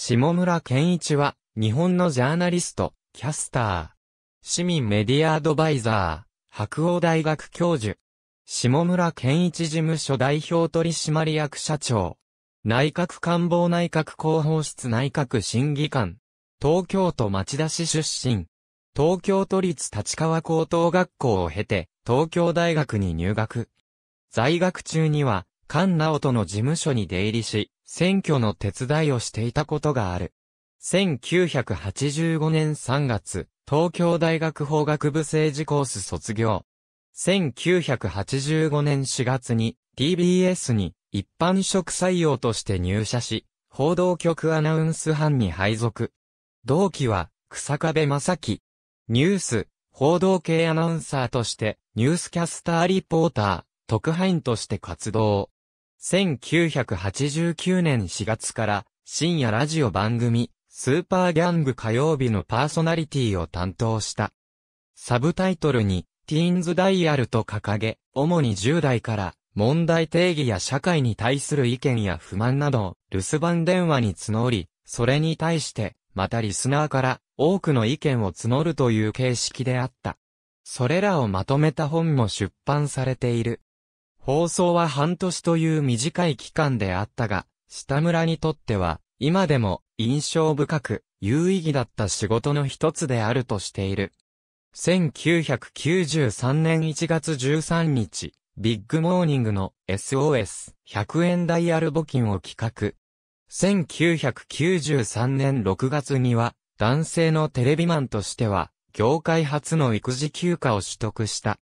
下村健一は、日本のジャーナリスト、キャスター、市民メディアアドバイザー、白鴎大学教授、下村健一事務所代表取締役社長、内閣官房内閣広報室内閣審議官、東京都町田市出身、東京都立立川高等学校を経て、東京大学に入学。在学中には、菅直人の事務所に出入りし、選挙の手伝いをしていたことがある。1985年3月、東京大学法学部政治コース卒業。1985年4月に TBS に一般職採用として入社し、報道局アナウンス班に配属。同期は、草壁正樹。ニュース、報道系アナウンサーとして、ニュースキャスターリポーター、特派員として活動。1989年4月から深夜ラジオ番組、スーパーギャング火曜日のパーソナリティを担当した。サブタイトルに、ティーンズダイヤルと掲げ、主に10代から、問題定義や社会に対する意見や不満などを留守番電話に募り、それに対して、またリスナーから多くの意見を募るという形式であった。それらをまとめた本も出版されている。放送は半年という短い期間であったが、下村にとっては、今でも印象深く有意義だった仕事の一つであるとしている。1993年1月13日、ビッグモーニングの SOS100 円ダイヤル募金を企画。1993年6月には、男性のテレビマンとしては、業界初の育児休暇を取得した。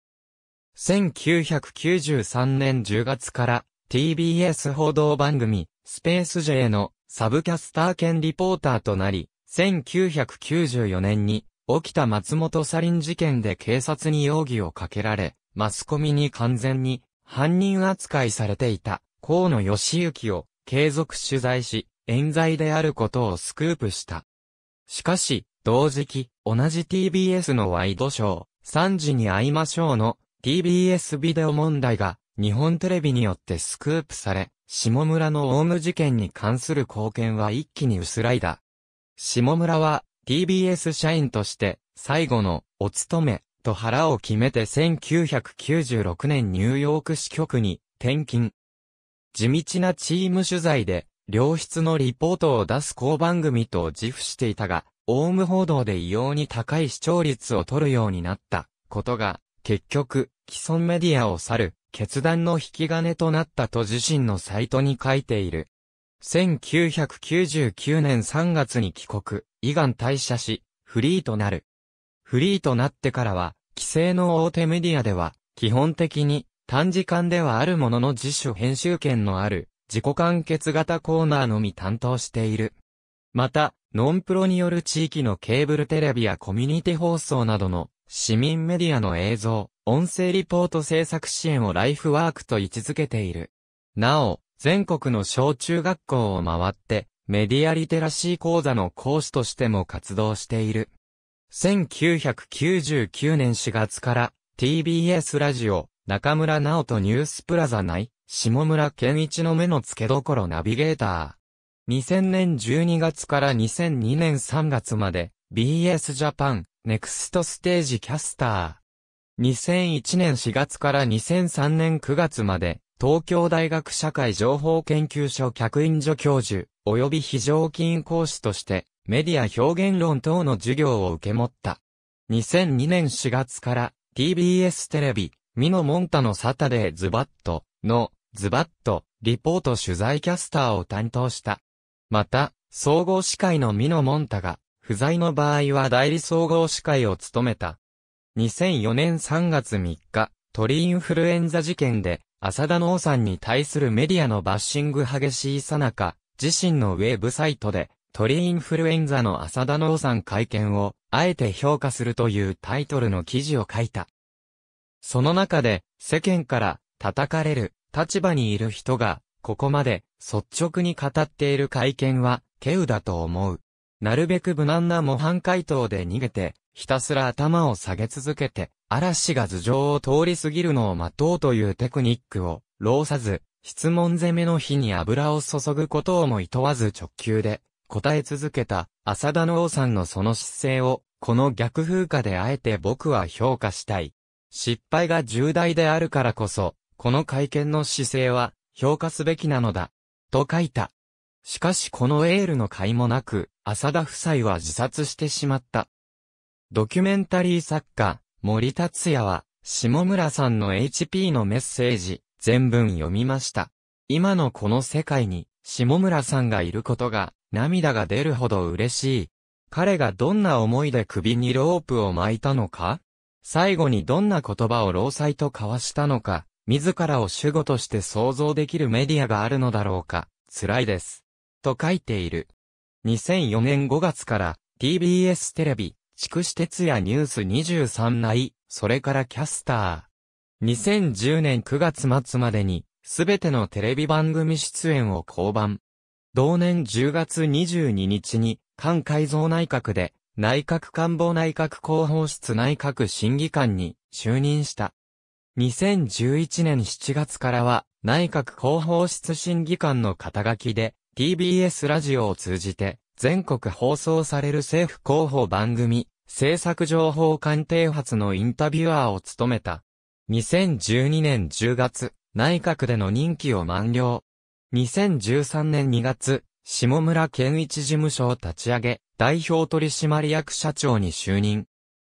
1993年10月から TBS 報道番組スペース J のサブキャスター兼リポーターとなり、1994年に起きた松本サリン事件で警察に容疑をかけられ、マスコミに完全に犯人扱いされていた河野義行を継続取材し、冤罪であることをスクープした。しかし、同時期、同じ TBS のワイドショー、3時に会いましょうの TBS ビデオ問題が日本テレビによってスクープされ、下村のオウム事件に関する貢献は一気に薄らいだ。下村は TBS 社員として最後のお勤めと腹を決めて1996年ニューヨーク支局に転勤。地道なチーム取材で良質のリポートを出す高番組と自負していたが、オウム報道で異様に高い視聴率を取るようになったことが結局、既存メディアを去る、決断の引き金となったと自身のサイトに書いている。1999年3月に帰国、イ願退社し、フリーとなる。フリーとなってからは、規制の大手メディアでは、基本的に、短時間ではあるものの自主編集権のある、自己完結型コーナーのみ担当している。また、ノンプロによる地域のケーブルテレビやコミュニティ放送などの市民メディアの映像、音声リポート制作支援をライフワークと位置づけている。なお、全国の小中学校を回って、メディアリテラシー講座の講師としても活動している。1999年4月から TBS ラジオ、中村直人ニュースプラザ内、下村健一の目の付けどころナビゲーター。2000年12月から2002年3月まで BS ジャパン、ネクストステージキャスター。2001年4月から2003年9月まで、東京大学社会情報研究所客員助教授、及び非常勤講師として、メディア表現論等の授業を受け持った。2002年4月から、TBS テレビ、ミノモンタのサタデーズバットの、ズバット、リポート取材キャスターを担当した。また、総合司会のミノモンタが、不在の場合は代理総合司会を務めた。2004年3月3日、鳥インフルエンザ事件で、浅田農さんに対するメディアのバッシング激しいさなか、自身のウェブサイトで、鳥インフルエンザの浅田農さん会見を、あえて評価するというタイトルの記事を書いた。その中で、世間から叩かれる立場にいる人が、ここまで率直に語っている会見は、ケウだと思う。なるべく無難な模範解答で逃げて、ひたすら頭を下げ続けて、嵐が頭上を通り過ぎるのを待とうというテクニックを、老さず、質問攻めの火に油を注ぐことをも厭わず直球で、答え続けた、浅田の王さんのその姿勢を、この逆風化であえて僕は評価したい。失敗が重大であるからこそ、この会見の姿勢は評価すべきなのだ。と書いた。しかしこのエールの甲斐もなく、浅田夫妻は自殺してしまった。ドキュメンタリー作家、森達也は、下村さんの HP のメッセージ、全文読みました。今のこの世界に、下村さんがいることが、涙が出るほど嬉しい。彼がどんな思いで首にロープを巻いたのか最後にどんな言葉を労災と交わしたのか、自らを主語として想像できるメディアがあるのだろうか、辛いです。と書いている。2004年5月から TBS テレビ、筑紫哲也ニュース23内、それからキャスター。2010年9月末までに、すべてのテレビ番組出演を降板。同年10月22日に、官改造内閣で、内閣官房内閣広報室内閣審議官に就任した。2011年7月からは、内閣広報室審議官の肩書きで、TBS ラジオを通じて、全国放送される政府広報番組、制作情報鑑定発のインタビュアーを務めた。2012年10月、内閣での任期を満了。2013年2月、下村健一事務所を立ち上げ、代表取締役社長に就任。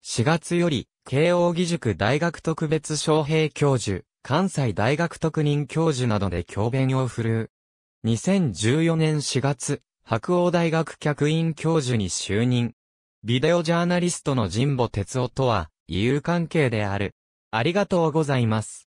4月より、慶応義塾大学特別招聘教授、関西大学特任教授などで教鞭を振るう。2014年4月、白鸚大学客員教授に就任。ビデオジャーナリストの神保哲夫とは、友関係である。ありがとうございます。